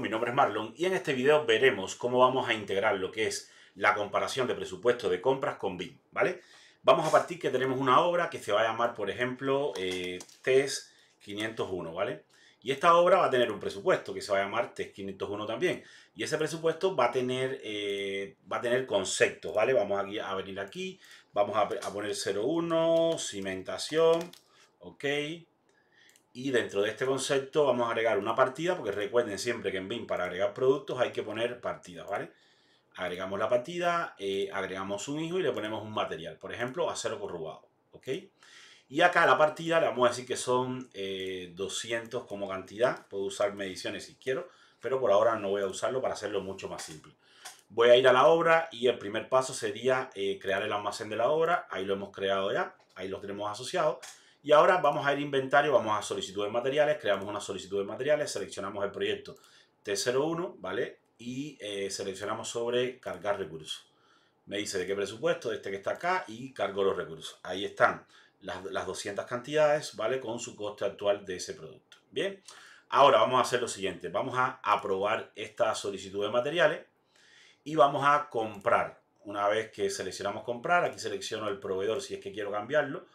Mi nombre es Marlon y en este video veremos cómo vamos a integrar lo que es la comparación de presupuesto de compras con BIM, ¿vale? Vamos a partir que tenemos una obra que se va a llamar, por ejemplo, eh, TES 501, ¿vale? Y esta obra va a tener un presupuesto que se va a llamar TES 501 también. Y ese presupuesto va a tener, eh, va a tener conceptos, ¿vale? Vamos a venir aquí, vamos a, a poner 01, cimentación, ok, y dentro de este concepto vamos a agregar una partida, porque recuerden siempre que en BIM para agregar productos hay que poner partidas, ¿vale? Agregamos la partida, eh, agregamos un hijo y le ponemos un material, por ejemplo, acero corrugado, ¿ok? Y acá la partida le vamos a decir que son 200 eh, como cantidad, puedo usar mediciones si quiero, pero por ahora no voy a usarlo para hacerlo mucho más simple. Voy a ir a la obra y el primer paso sería eh, crear el almacén de la obra, ahí lo hemos creado ya, ahí lo tenemos asociado. Y ahora vamos a ir a inventario, vamos a solicitud de materiales, creamos una solicitud de materiales, seleccionamos el proyecto T01, ¿vale? Y eh, seleccionamos sobre cargar recursos. Me dice de qué presupuesto, este que está acá, y cargo los recursos. Ahí están las, las 200 cantidades, ¿vale? Con su coste actual de ese producto. Bien, ahora vamos a hacer lo siguiente. Vamos a aprobar esta solicitud de materiales y vamos a comprar. Una vez que seleccionamos comprar, aquí selecciono el proveedor si es que quiero cambiarlo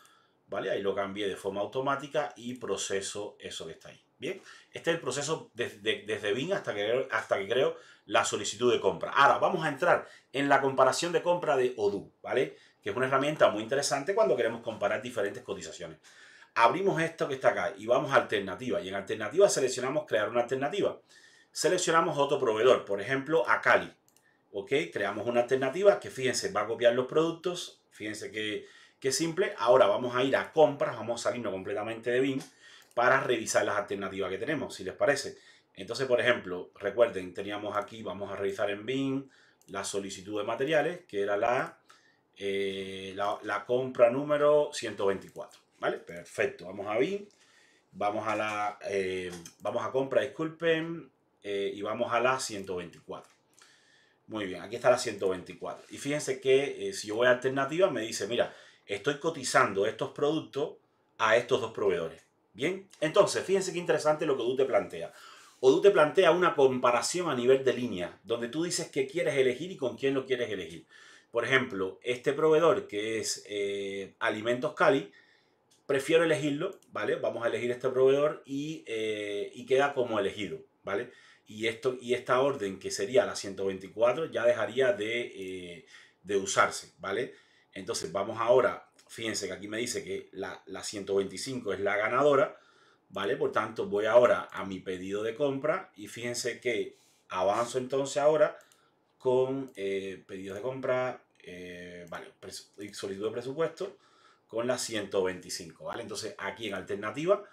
¿vale? Ahí lo cambié de forma automática y proceso eso que está ahí. Bien, este es el proceso desde, desde BIN hasta que, hasta que creo la solicitud de compra. Ahora vamos a entrar en la comparación de compra de Odoo, ¿vale? Que es una herramienta muy interesante cuando queremos comparar diferentes cotizaciones. Abrimos esto que está acá y vamos a alternativa. Y en alternativa seleccionamos crear una alternativa. Seleccionamos otro proveedor, por ejemplo, Cali ¿Ok? Creamos una alternativa que fíjense, va a copiar los productos. Fíjense que Qué simple. Ahora vamos a ir a compras, vamos a salirnos completamente de BIM para revisar las alternativas que tenemos, si les parece. Entonces, por ejemplo, recuerden, teníamos aquí, vamos a revisar en BIM la solicitud de materiales, que era la, eh, la, compra número 124. ¿Vale? Perfecto. Vamos a BIM, vamos a la, eh, vamos a compra, disculpen, eh, y vamos a la 124. Muy bien, aquí está la 124. Y fíjense que si yo voy a alternativa, me dice, mira, estoy cotizando estos productos a estos dos proveedores. Bien, entonces fíjense qué interesante lo que tú te plantea. tú te plantea una comparación a nivel de línea, donde tú dices qué quieres elegir y con quién lo quieres elegir. Por ejemplo, este proveedor que es eh, Alimentos Cali, prefiero elegirlo, ¿vale? Vamos a elegir este proveedor eh, y, queda como elegido, ¿vale? Y, esto, y esta orden que sería la 124 ya dejaría de, eh, de usarse, ¿vale? Entonces vamos ahora, fíjense que aquí me dice que la, 125 es la ganadora, ¿vale? Por tanto, voy ahora a mi pedido de compra y fíjense que avanzo entonces ahora con eh, pedidos de compra, eh, vale, solicitud de presupuesto con la 125, ¿vale? Entonces aquí en alternativa,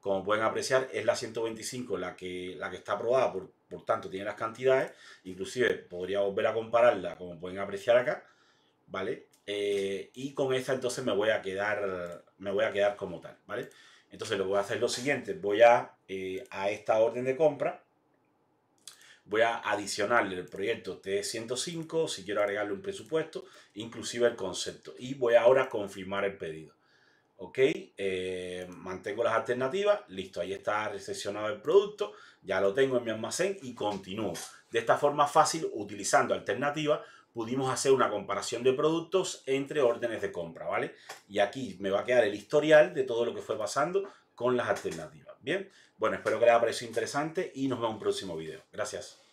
como pueden apreciar, es la 125 la que, la que está aprobada, por, por tanto tiene las cantidades, inclusive podría volver a compararla, como pueden apreciar acá, ¿vale? Eh, y con esta entonces me voy a quedar, me voy a quedar como tal, ¿vale? Entonces lo voy a hacer lo siguiente, voy eh, a, esta orden de compra, voy a adicionarle el proyecto T105, si quiero agregarle un presupuesto, inclusive el concepto. Y voy ahora a confirmar el pedido. ¿Ok? Eh, mantengo las alternativas. Listo, ahí está recepcionado el producto. Ya lo tengo en mi almacén y continúo. De esta forma fácil, utilizando alternativas, pudimos hacer una comparación de productos entre órdenes de compra, ¿vale? Y aquí me va a quedar el historial de todo lo que fue pasando con las alternativas, ¿bien? Bueno, espero que les haya parecido interesante y nos vemos en un próximo video. Gracias.